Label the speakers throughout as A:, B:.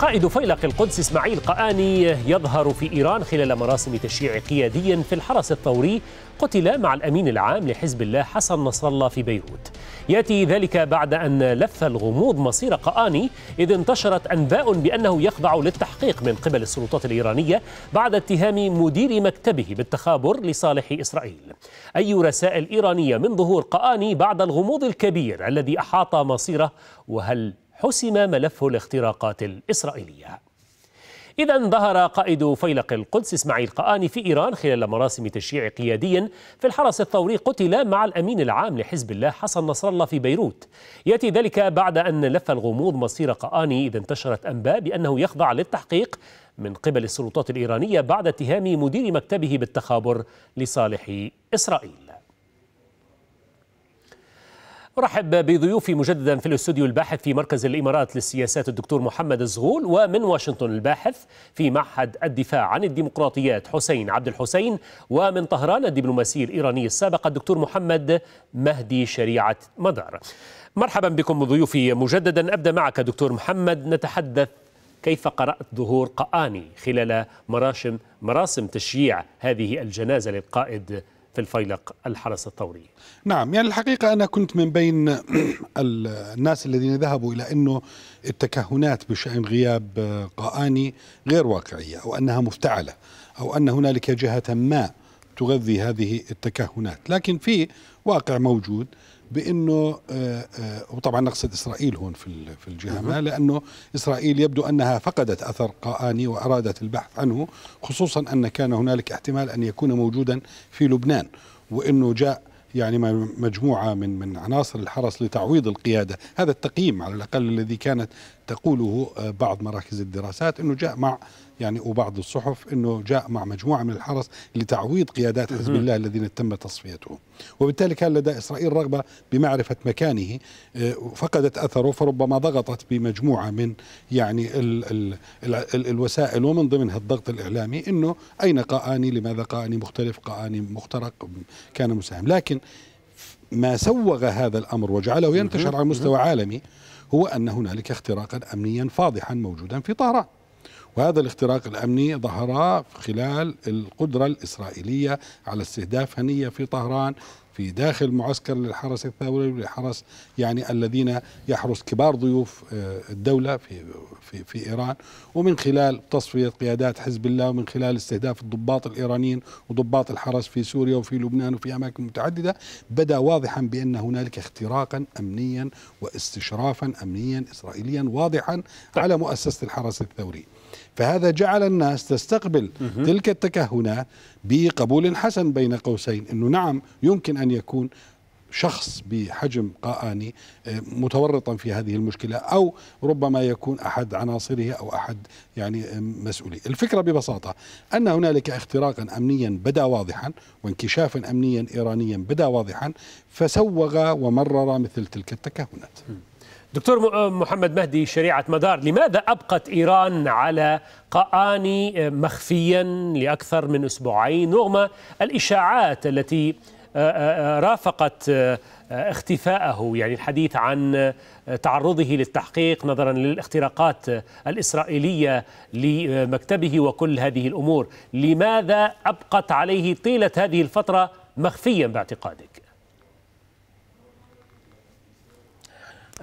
A: قائد فيلق القدس اسماعيل قآني يظهر في إيران خلال مراسم تشييع قيادي في الحرس الثوري قتل مع الأمين العام لحزب الله حسن نصر الله في بيروت يأتي ذلك بعد أن لف الغموض مصير قآني إذ انتشرت أنباء بأنه يخضع للتحقيق من قبل السلطات الإيرانية بعد اتهام مدير مكتبه بالتخابر لصالح إسرائيل أي رسائل إيرانية من ظهور قآني بعد الغموض الكبير الذي أحاط مصيره وهل حسم ملف الاختراقات الإسرائيلية إذا ظهر قائد فيلق القدس إسماعيل قآني في إيران خلال مراسم تشييع قيادي في الحرس الثوري قتل مع الأمين العام لحزب الله حسن نصر الله في بيروت يأتي ذلك بعد أن لف الغموض مصير قآني إذا انتشرت أنباء بأنه يخضع للتحقيق من قبل السلطات الإيرانية بعد اتهام مدير مكتبه بالتخابر لصالح إسرائيل ارحب بضيوفي مجددا في الاستوديو الباحث في مركز الامارات للسياسات الدكتور محمد الزغول ومن واشنطن الباحث في معهد الدفاع عن الديمقراطيات حسين عبد الحسين ومن طهران الدبلوماسي الايراني السابق الدكتور محمد مهدي شريعه مدار. مرحبا بكم ضيوفي مجددا ابدا معك دكتور محمد نتحدث كيف قرأت ظهور قآني خلال مراسم مراسم تشييع هذه الجنازة للقائد في الفيلق الحرس الثوري
B: نعم يعني الحقيقة أنا كنت من بين الناس الذين ذهبوا إلى أنه التكهنات بشأن غياب قآني غير واقعية أو أنها مفتعلة أو أن هنالك جهة ما تغذي هذه التكهنات لكن في واقع موجود بانه آه، آه، وطبعا نقصد اسرائيل هون في في الجهه لانه اسرائيل يبدو انها فقدت اثر قاني وارادت البحث عنه خصوصا ان كان هنالك احتمال ان يكون موجودا في لبنان وانه جاء يعني مجموعه من من عناصر الحرس لتعويض القياده، هذا التقييم على الاقل الذي كانت تقوله آه، بعض مراكز الدراسات انه جاء مع يعني وبعض الصحف انه جاء مع مجموعه من الحرس لتعويض قيادات حزب الله الذين تم تصفيتهم، وبالتالي كان لدى اسرائيل رغبه بمعرفه مكانه آه، فقدت اثره فربما ضغطت بمجموعه من يعني ال ال الـ الـ الوسائل ومن ضمنها الضغط الاعلامي انه اين قاني لماذا قاني مختلف؟ قاني مخترق؟ كان مساهم، لكن ما سوغ هذا الامر وجعله ينتشر على مستوى عالمي هو أن هنالك اختراقا أمنيا فاضحا موجودا في طهران وهذا الاختراق الامني ظهر خلال القدره الاسرائيليه على استهداف هنيه في طهران في داخل معسكر للحرس الثوري للحرس يعني الذين يحرس كبار ضيوف آه، الدولة في, في, في إيران ومن خلال تصفية قيادات حزب الله ومن خلال استهداف الضباط الإيرانيين وضباط الحرس في سوريا وفي لبنان وفي أماكن متعددة بدا واضحا بأن هنالك اختراقا أمنيا واستشرافا أمنيا إسرائيليا واضحا على مؤسسة الحرس الثوري فهذا جعل الناس تستقبل تلك التكهنات بقبول حسن بين قوسين انه نعم يمكن ان يكون شخص بحجم قاني آه، متورطا في هذه المشكلة أو ربما يكون أحد عناصره أو أحد يعني آه، مسؤولي الفكرة ببساطة أن هنالك اختراقا أمنيا بدا واضحا وانكشافا أمنيا إيرانيا بدا واضحا فسوغ ومرر مثل تلك التكهنات
A: دكتور محمد مهدي شريعة مدار لماذا أبقت إيران على قآني آه، مخفيا لأكثر من أسبوعين رغم الإشاعات التي آه، آه، رافقت اختفاءه يعني الحديث عن تعرضه للتحقيق نظرا للاختراقات الإسرائيلية لمكتبه وكل هذه الأمور لماذا أبقت عليه طيلة هذه الفترة مخفيا باعتقادك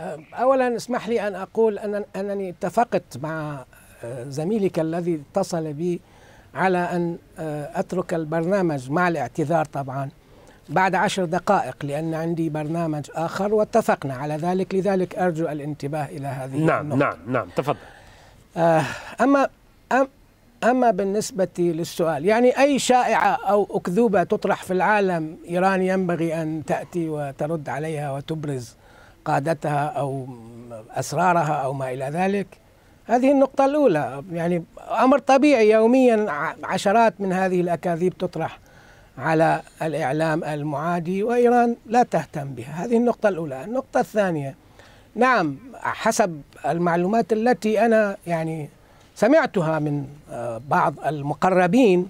C: آه، اولا اسمح لي ان اقول أن انني اتفقت مع آه، زميلك الذي اتصل بي على ان آه، اترك البرنامج مع الاعتذار طبعا بعد عشر دقائق لأن عندي برنامج آخر واتفقنا على ذلك لذلك أرجو الانتباه إلى هذه نعم النقطة. نعم نعم تفضل أما أم أما بالنسبة للسؤال يعني أي شائعة أو أكذوبة تطرح في العالم إيران ينبغي أن تأتي وترد عليها وتبرز قادتها أو أسرارها أو ما إلى ذلك هذه النقطة الأولى يعني أمر طبيعي يوميا عشرات من هذه الأكاذيب تطرح على الإعلام المعادي وإيران لا تهتم بها هذه النقطة الأولى النقطة الثانية نعم حسب المعلومات التي أنا يعني سمعتها من آه، بعض المقربين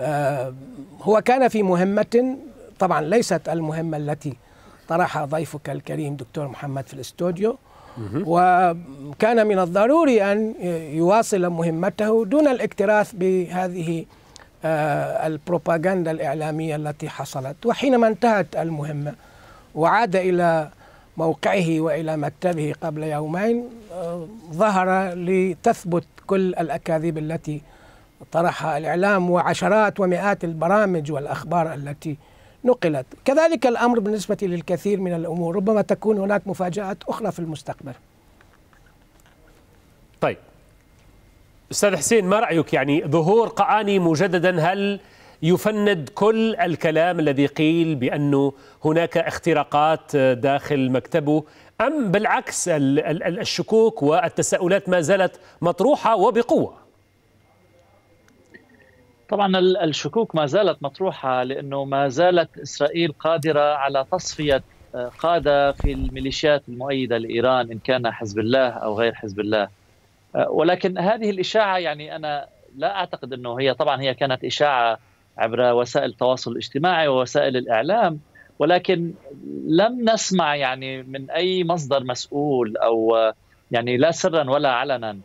C: آه، هو كان في مهمة طبعا ليست المهمة التي طرحها ضيفك الكريم دكتور محمد في الاستوديو وكان من الضروري أن يواصل مهمته دون الاكتراث بهذه آه، البروباغندا الإعلامية التي حصلت وحينما انتهت المهمة وعاد إلى موقعه والى مكتبه قبل يومين آه، ظهر لتثبت كل الاكاذيب التي طرحها الاعلام وعشرات ومئات البرامج والاخبار التي نقلت كذلك الأمر بالنسبة للكثير من الأمور ربما تكون هناك مفاجآت أخرى في المستقبل
A: طيب أستاذ حسين ما رأيك يعني ظهور قعاني مجددا هل يفند كل الكلام الذي قيل بأنه هناك اختراقات داخل مكتبه أم بالعكس الشكوك والتساؤلات ما زالت مطروحة وبقوة
D: طبعا الشكوك ما زالت مطروحه لانه ما زالت اسرائيل قادره على تصفيه آه، قاده في الميليشيات المؤيده لايران ان كان حزب الله او غير حزب الله آه، ولكن هذه الاشاعه يعني انا لا اعتقد انه هي طبعا هي كانت اشاعه عبر وسائل التواصل الاجتماعي ووسائل الاعلام ولكن لم نسمع يعني من اي مصدر مسؤول او آه، يعني لا سرا ولا علنا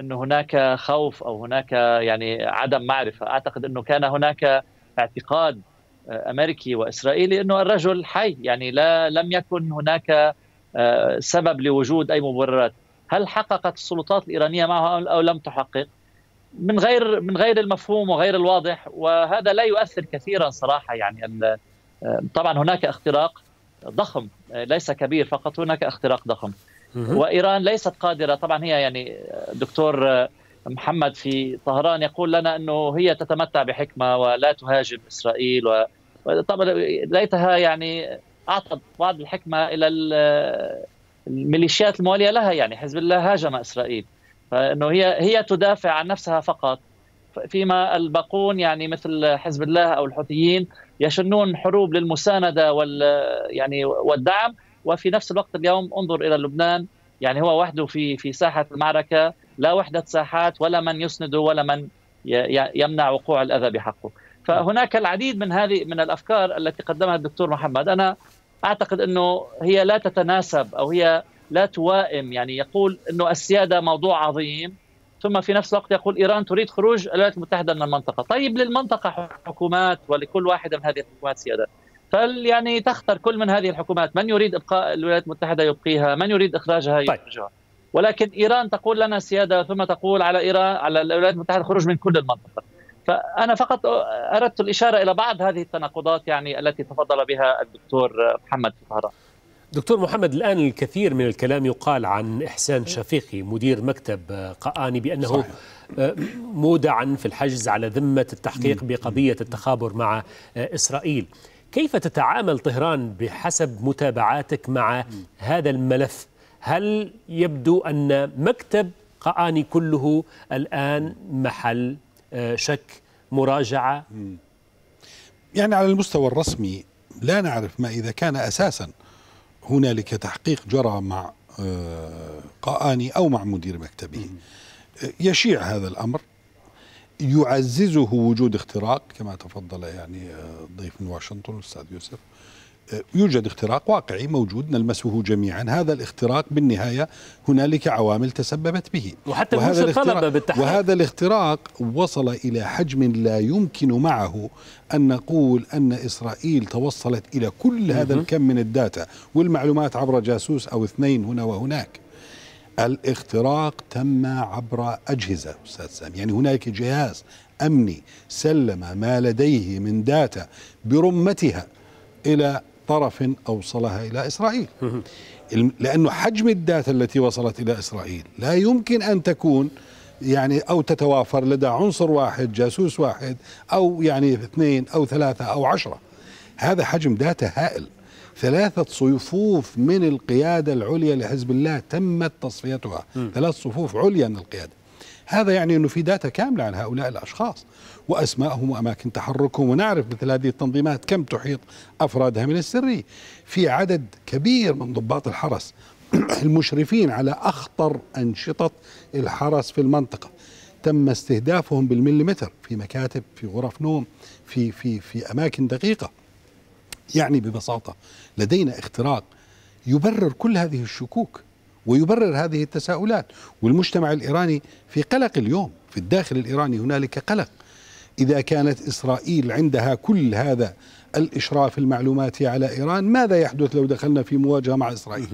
D: انه هناك خوف او هناك يعني عدم معرفه، اعتقد انه كان هناك اعتقاد امريكي واسرائيلي انه الرجل حي، يعني لا لم يكن هناك آه، سبب لوجود اي مبررات، هل حققت السلطات الايرانيه معه او لم تحقق؟ من غير من غير المفهوم وغير الواضح وهذا لا يؤثر كثيرا صراحه يعني آه، طبعا هناك اختراق ضخم آه، ليس كبير فقط هناك اختراق ضخم وايران ليست قادره طبعا هي يعني دكتور محمد في طهران يقول لنا انه هي تتمتع بحكمه ولا تهاجم اسرائيل و... طبعا ليتها يعني اعطت بعض الحكمه الى الميليشيات المواليه لها يعني حزب الله هاجم اسرائيل فانه هي هي تدافع عن نفسها فقط فيما الباقون يعني مثل حزب الله او الحوثيين يشنون حروب للمسانده وال يعني والدعم وفي نفس الوقت اليوم انظر الى لبنان يعني هو وحده في في ساحه المعركه لا وحده ساحات ولا من يسنده ولا من يمنع وقوع الاذى بحقه فهناك العديد من هذه من الافكار التي قدمها الدكتور محمد انا اعتقد انه هي لا تتناسب او هي لا توائم يعني يقول انه السياده موضوع عظيم ثم في نفس الوقت يقول ايران تريد خروج الولايات المتحده من المنطقه، طيب للمنطقه حكومات ولكل واحده من هذه الحكومات سياده، فال يعني تختر كل من هذه الحكومات من يريد ابقاء الولايات المتحده يبقيها من يريد اخراجها طيب. يخرجها طيب. ولكن ايران تقول لنا سياده ثم تقول على ايران على الولايات المتحده خروج من كل المنطقه فانا فقط اردت الاشاره الى بعض هذه التناقضات يعني التي تفضل بها الدكتور محمد في طهران دكتور
A: محمد الآن الكثير من الكلام يقال عن إحسان شفيقي مدير مكتب قآني بأنه صحيح. مودعا في الحجز على ذمة التحقيق بقضية التخابر مع إسرائيل كيف تتعامل طهران بحسب متابعاتك مع هذا الملف هل يبدو أن مكتب قآني كله الآن محل آه، شك مراجعة
B: يعني على المستوى الرسمي لا نعرف ما إذا كان أساسا هنالك تحقيق جرى مع آه، قآني أو مع مدير مكتبه آه، يشيع هذا الأمر يعززه وجود اختراق كما تفضل يعني آه، ضيف من واشنطن الاستاذ يوسف آه، يوجد اختراق واقعي موجود نلمسه جميعا هذا الاختراق بالنهاية هنالك عوامل تسببت به وحتى وهذا الاختراق, وهذا الاختراق وصل إلى حجم لا يمكن معه أن نقول أن إسرائيل توصلت إلى كل هذا الكم من الداتا والمعلومات عبر جاسوس أو اثنين هنا وهناك الاختراق تم عبر أجهزة أستاذ سامي يعني هناك جهاز أمني سلم ما لديه من داتا برمتها إلى طرف أوصلها إلى إسرائيل لأن حجم الداتا التي وصلت إلى إسرائيل لا يمكن أن تكون يعني أو تتوافر لدى عنصر واحد جاسوس واحد أو يعني اثنين أو ثلاثة أو عشرة هذا حجم داتا هائل ثلاثة صفوف من القيادة العليا لحزب الله تمت تصفيتها م. ثلاث صفوف عليا من القيادة هذا يعني أنه في داتا كاملة عن هؤلاء الأشخاص وأسمائهم وأماكن تحركهم ونعرف مثل هذه التنظيمات كم تحيط أفرادها من السرية في عدد كبير من ضباط الحرس المشرفين على أخطر أنشطة الحرس في المنطقة تم استهدافهم بالمليمتر في مكاتب في غرف نوم في في في اماكن دقيقه يعني ببساطة لدينا اختراق يبرر كل هذه الشكوك ويبرر هذه التساؤلات والمجتمع الإيراني في قلق اليوم في الداخل الإيراني هنالك قلق إذا كانت إسرائيل عندها كل هذا الإشراف المعلوماتي على إيران ماذا يحدث لو دخلنا في مواجهة مع إسرائيل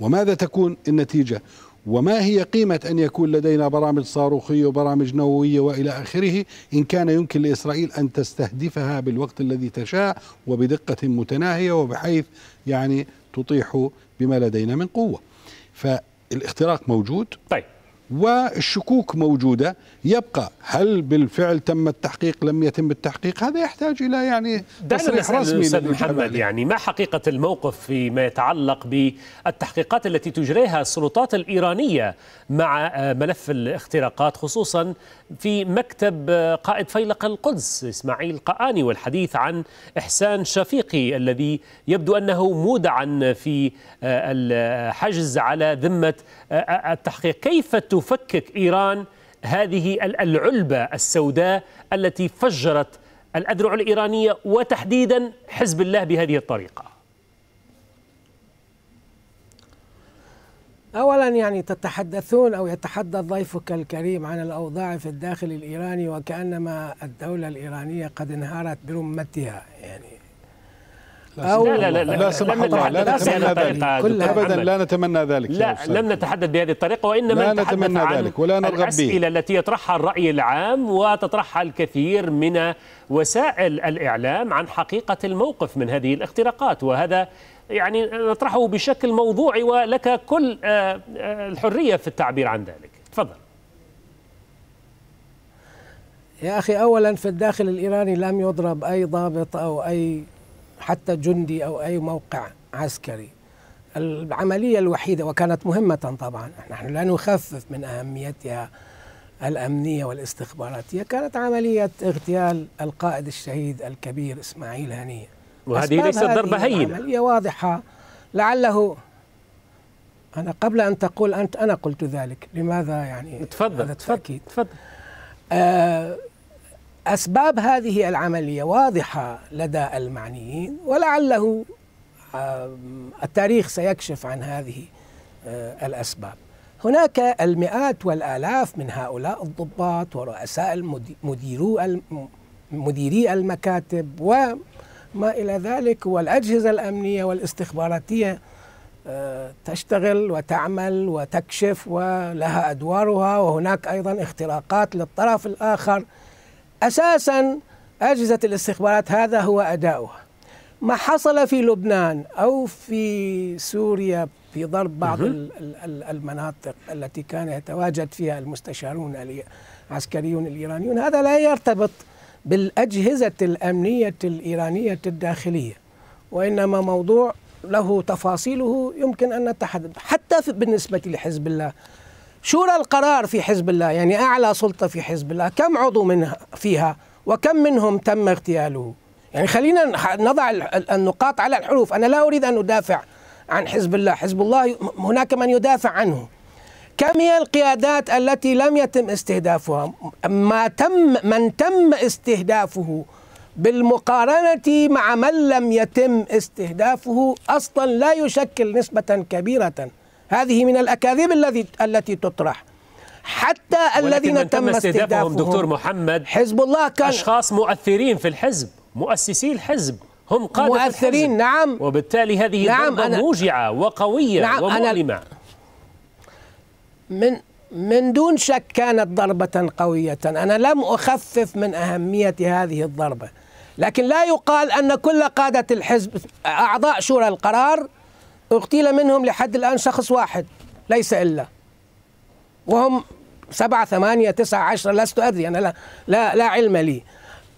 B: وماذا تكون النتيجة وما هي قيمة أن يكون لدينا برامج صاروخية وبرامج نووية وإلى آخره إن كان يمكن لإسرائيل أن تستهدفها بالوقت الذي تشاء وبدقة متناهية وبحيث يعني تطيح بما لدينا من قوة فالاختراق موجود طيب والشكوك موجودة يبقى هل بالفعل تم التحقيق لم يتم التحقيق هذا يحتاج إلى يعني تصريح رسمي أستاذ محمد
A: يعني ما حقيقة الموقف فيما يتعلق بالتحقيقات التي تجريها السلطات الإيرانية مع آه، ملف الاختراقات خصوصا في مكتب آه، قائد فيلق القدس إسماعيل قآني والحديث عن إحسان شفيقي الذي يبدو أنه مودعا في آه، الحجز على ذمة آه، التحقيق كيف تفكك إيران هذه العلبة السوداء التي فجرت الأذرع الإيرانية وتحديدا حزب الله بهذه الطريقة
C: أولا يعني تتحدثون أو يتحدث ضيفك الكريم عن الأوضاع في الداخل الإيراني وكأنما الدولة الإيرانية قد انهارت برمتها يعني
B: أو لا لا لا, لا, لا سمح الله لا, لا نتمنى ذلك ابدا لا نتمنى ذلك لا لم
A: نتحدث بهذه الطريقه وانما لا نتمنى ذلك ولا نرغب به الاسئله التي يطرحها الراي العام وتطرحها الكثير من وسائل الاعلام عن حقيقه الموقف من هذه الاختراقات وهذا يعني نطرحه بشكل موضوعي ولك كل آه، آه، الحرية في التعبير عن ذلك تفضل
C: يا أخي أولا في الداخل الإيراني لم يضرب أي ضابط أو أي حتى جندي أو أي موقع عسكري العملية الوحيدة وكانت مهمة طبعا نحن لا نخفف من أهميتها الأمنية والاستخباراتية كانت عملية اغتيال القائد الشهيد الكبير إسماعيل هنيه وهذه ليست ضربة هينة عملية واضحة لعله أنا قبل أن تقول أنت أنا قلت ذلك لماذا يعني تفضل تفضل تفضل آه أسباب هذه العملية واضحة لدى المعنيين ولعله آه، التاريخ سيكشف عن هذه آه، الأسباب هناك المئات والآلاف من هؤلاء الضباط ورؤساء المديرو مديري المكاتب ما إلى ذلك والأجهزة الأمنية والاستخباراتية آه، تشتغل وتعمل وتكشف ولها أدوارها وهناك أيضا اختراقات للطرف الآخر أساسا أجهزة الاستخبارات هذا هو أداؤها ما حصل في لبنان أو في سوريا في ضرب بعض المناطق التي كان يتواجد فيها المستشارون العسكريون الإيرانيون هذا لا يرتبط بالأجهزة الأمنية الإيرانية الداخلية وإنما موضوع له تفاصيله يمكن أن نتحدث حتى بالنسبة لحزب الله شورى القرار في حزب الله يعني أعلى سلطة في حزب الله كم عضو منها فيها وكم منهم تم اغتياله يعني خلينا نضع النقاط على الحروف أنا لا أريد أن أدافع عن حزب الله حزب الله هناك من يدافع عنه كم هي القيادات التي لم يتم استهدافها ما تم من تم استهدافه بالمقارنة مع من لم يتم استهدافه أصلا لا يشكل نسبة كبيرة هذه من الأكاذيب الذي التي تطرح حتى الذين تم استهدافهم دكتور
A: محمد حزب الله كان أشخاص مؤثرين في الحزب مؤسسي الحزب هم قادة مؤثرين الحزب. نعم وبالتالي هذه نعم موجعة وقوية نعم ومؤلمة أنا
C: من من دون شك كانت ضربة قوية أنا لم أخفف من أهمية هذه الضربة لكن لا يقال أن كل قادة الحزب أعضاء شورى القرار اغتيل منهم لحد الآن شخص واحد ليس إلا وهم سبعة ثمانية تسعة عشرة لست أدري أنا لا, لا, لا علم لي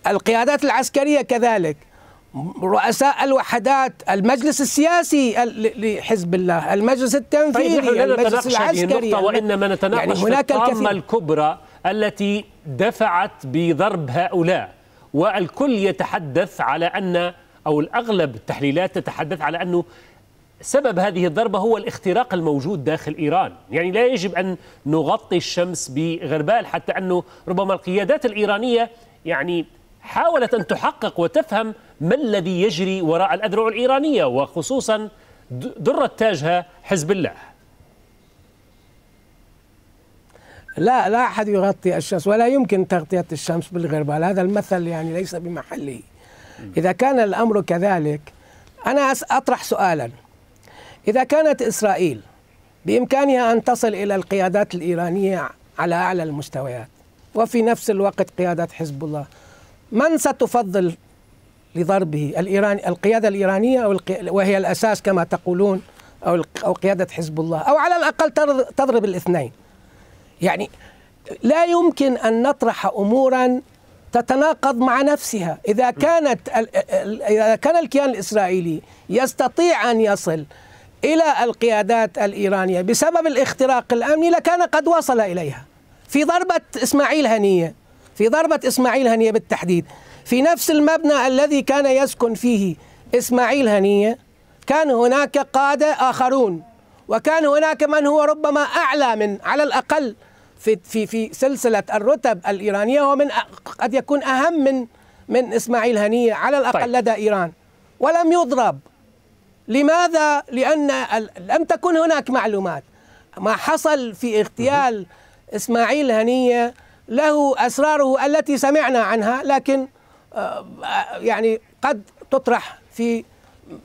C: القيادات العسكرية كذلك رؤساء الوحدات المجلس السياسي لحزب الله المجلس التنفيذي طيب نحن المجلس العسكري النقطة وإنما نتناقش يعني هناك الطامة
A: الكبرى التي دفعت بضرب هؤلاء والكل يتحدث على أن أو الأغلب التحليلات تتحدث على أنه سبب هذه الضربة هو الاختراق الموجود داخل إيران يعني لا يجب أن نغطي الشمس بغربال حتى أنه ربما القيادات الإيرانية يعني حاولت أن تحقق وتفهم ما الذي يجري وراء الأذرع الإيرانية وخصوصا درة تاجها حزب الله
C: لا لا أحد يغطي الشمس ولا يمكن تغطية الشمس بالغربال هذا المثل يعني ليس بمحله إذا كان الأمر كذلك أنا أطرح سؤالا إذا كانت إسرائيل بإمكانها أن تصل إلى القيادات الإيرانية على أعلى المستويات وفي نفس الوقت قيادة حزب الله من ستفضل لضربه الإيراني القيادة الإيرانية أو القي... وهي الأساس كما تقولون أو أو قيادة حزب الله أو على الأقل تضرب الاثنين يعني لا يمكن أن نطرح أمورا تتناقض مع نفسها إذا كانت إذا كان الكيان الإسرائيلي يستطيع أن يصل إلى القيادات الإيرانية بسبب الاختراق الأمني لكان قد وصل إليها في ضربة إسماعيل هنية في ضربة إسماعيل هنية بالتحديد في نفس المبنى الذي كان يسكن فيه إسماعيل هنية كان هناك قادة آخرون وكان هناك من هو ربما أعلى من على الأقل في في في سلسلة الرتب الإيرانية ومن قد يكون أهم من من إسماعيل هنية على الأقل طيب. لدى إيران ولم يضرب لماذا؟ لأن لم تكن هناك معلومات ما حصل في اغتيال إسماعيل هنية له أسراره التي سمعنا عنها لكن آه، آه، يعني قد تطرح في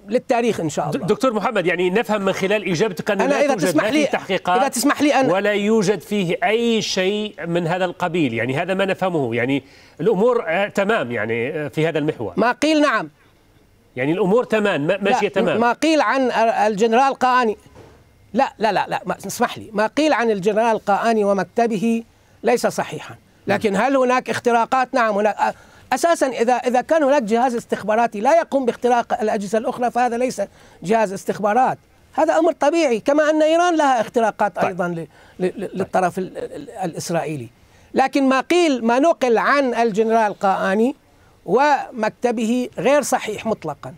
C: للتاريخ ان شاء الله
A: دكتور محمد يعني نفهم من خلال اجابتك ان لا إذا توجد تسمح لي تحقيقات اذا تسمح لي أن ولا يوجد فيه اي شيء من هذا القبيل يعني هذا ما نفهمه يعني الامور آه، تمام يعني في هذا المحور ما قيل نعم يعني الامور تمام ماشيه تمام ما
C: قيل عن الجنرال قاني لا لا لا لا اسمح لي ما قيل عن الجنرال قاني ومكتبه ليس صحيحا نعم. لكن هل هناك اختراقات نعم هناك اساسا اذا اذا كان هناك جهاز استخباراتي لا يقوم باختراق الاجهزه الاخرى فهذا ليس جهاز استخبارات هذا امر طبيعي كما ان ايران لها اختراقات طيب. ايضا طيب. للطرف الاسرائيلي لكن ما قيل ما نقل عن الجنرال قاآني ومكتبه غير صحيح مطلقا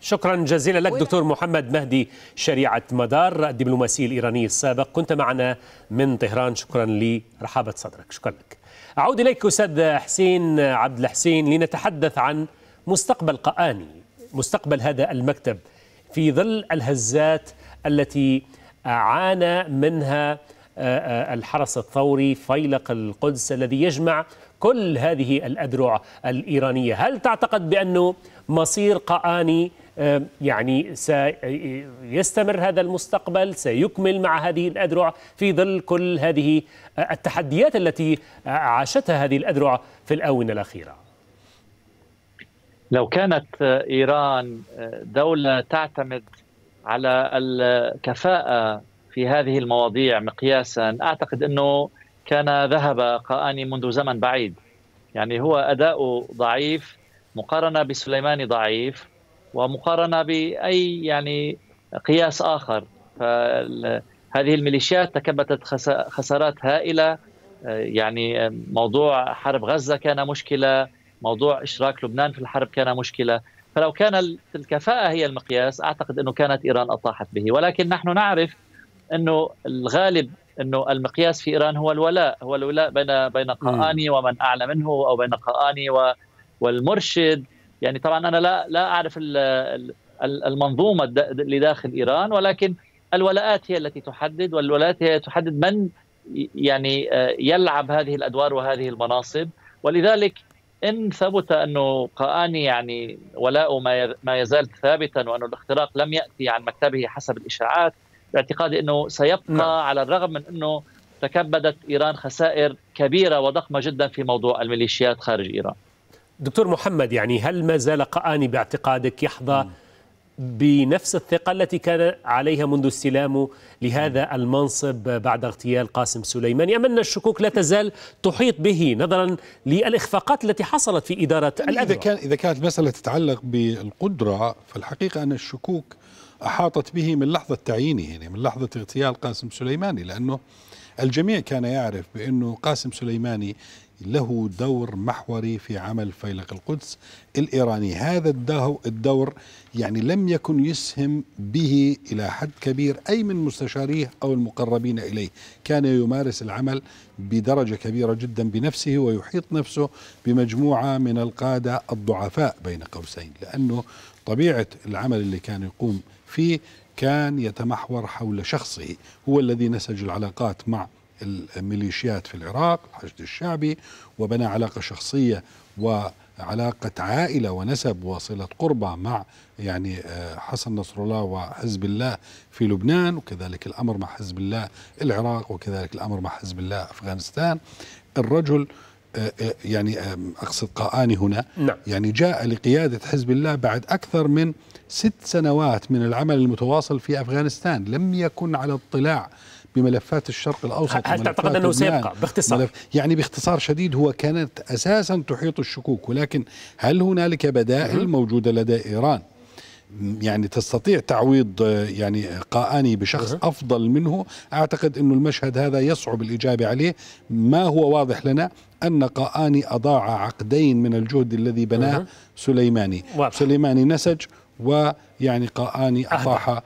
A: شكرا جزيلا لك دكتور محمد مهدي شريعة مدار الدبلوماسي الإيراني السابق كنت معنا من طهران شكرا لرحابة صدرك شكرا لك أعود إليك أستاذ حسين عبد الحسين لنتحدث عن مستقبل قآني مستقبل هذا المكتب في ظل الهزات التي عانى منها آه، آه، الحرس الثوري فيلق القدس الذي يجمع كل هذه الأدرع الإيرانية هل تعتقد بأنه مصير قآني يعني سيستمر هذا المستقبل سيكمل مع هذه الأذرع في ظل كل هذه التحديات التي عاشتها هذه الأذرع في الآونة الأخيرة
D: لو كانت إيران دولة تعتمد على الكفاءة في هذه المواضيع مقياسا أعتقد أنه كان ذهب قاني منذ زمن بعيد يعني هو أداؤه ضعيف مقارنة بسليماني ضعيف ومقارنه باي يعني قياس اخر فهذه الميليشيات تكبتت خسارات هائله آه، يعني آه، موضوع حرب غزه كان مشكله موضوع اشراك لبنان في الحرب كان مشكله فلو كان الكفاءه هي المقياس اعتقد انه كانت ايران اطاحت به ولكن نحن نعرف انه الغالب انه المقياس في ايران هو الولاء هو الولاء بين بين قاآني ومن اعلى منه او بين قاني والمرشد يعني طبعا انا لا لا اعرف المنظومه لداخل ايران ولكن الولاءات هي التي تحدد والولاءات هي تحدد من يعني آه، يلعب هذه الادوار وهذه المناصب ولذلك ان ثبت انه قاني يعني ولاؤه ما يزال ثابتا وانه الاختراق لم ياتي عن مكتبه حسب الاشاعات باعتقادي انه سيبقى نعم. على الرغم من انه تكبدت ايران خسائر كبيره وضخمه جدا في موضوع الميليشيات خارج ايران
A: دكتور محمد يعني هل ما زال قآني باعتقادك يحظى بنفس الثقة التي كان عليها منذ استلامه لهذا المنصب بعد اغتيال قاسم سليماني أم أن الشكوك لا تزال تحيط به نظرا للإخفاقات التي حصلت في إدارة يعني إذا,
B: كان إذا كانت المسألة تتعلق بالقدرة فالحقيقة أن الشكوك أحاطت به من لحظة تعيينه يعني من لحظة اغتيال قاسم سليماني لأنه الجميع كان يعرف بأنه قاسم سليماني له دور محوري في عمل فيلق القدس الإيراني هذا الدور يعني لم يكن يسهم به إلى حد كبير أي من مستشاريه أو المقربين إليه كان يمارس العمل بدرجة كبيرة جدا بنفسه ويحيط نفسه بمجموعة من القادة الضعفاء بين قوسين لأنه طبيعة العمل اللي كان يقوم فيه كان يتمحور حول شخصه هو الذي نسج العلاقات مع الميليشيات في العراق الحشد الشعبي وبنى علاقة شخصية وعلاقة عائلة ونسب وصلة قربة مع يعني آه، حسن نصر الله وحزب الله في لبنان وكذلك الأمر مع حزب الله العراق وكذلك الأمر مع حزب الله أفغانستان الرجل آه، آه، يعني أقصد قاني هنا نعم. يعني جاء لقيادة حزب الله بعد أكثر من ست سنوات من العمل المتواصل في أفغانستان لم يكن على اطلاع بملفات الشرق الاوسط هل تعتقد انه سيبقى باختصار ملف يعني باختصار شديد هو كانت اساسا تحيط الشكوك ولكن هل هنالك بدائل موجوده لدى ايران يعني تستطيع تعويض يعني قاني بشخص أفضل منه أعتقد انه المشهد هذا يصعب الإجابة عليه ما هو واضح لنا أن قاني أضاع عقدين من الجهد الذي بناه سليماني واضح. سليماني نسج ويعني قاني أطاح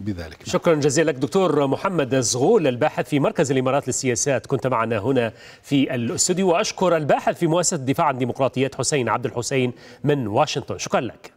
B: بذلك نعم.
A: شكرا جزيلا لك دكتور محمد زغول الباحث في مركز الإمارات للسياسات كنت معنا هنا في الاستوديو وأشكر الباحث في مؤسسة الدفاع عن الديمقراطيات حسين عبد الحسين من واشنطن شكرا لك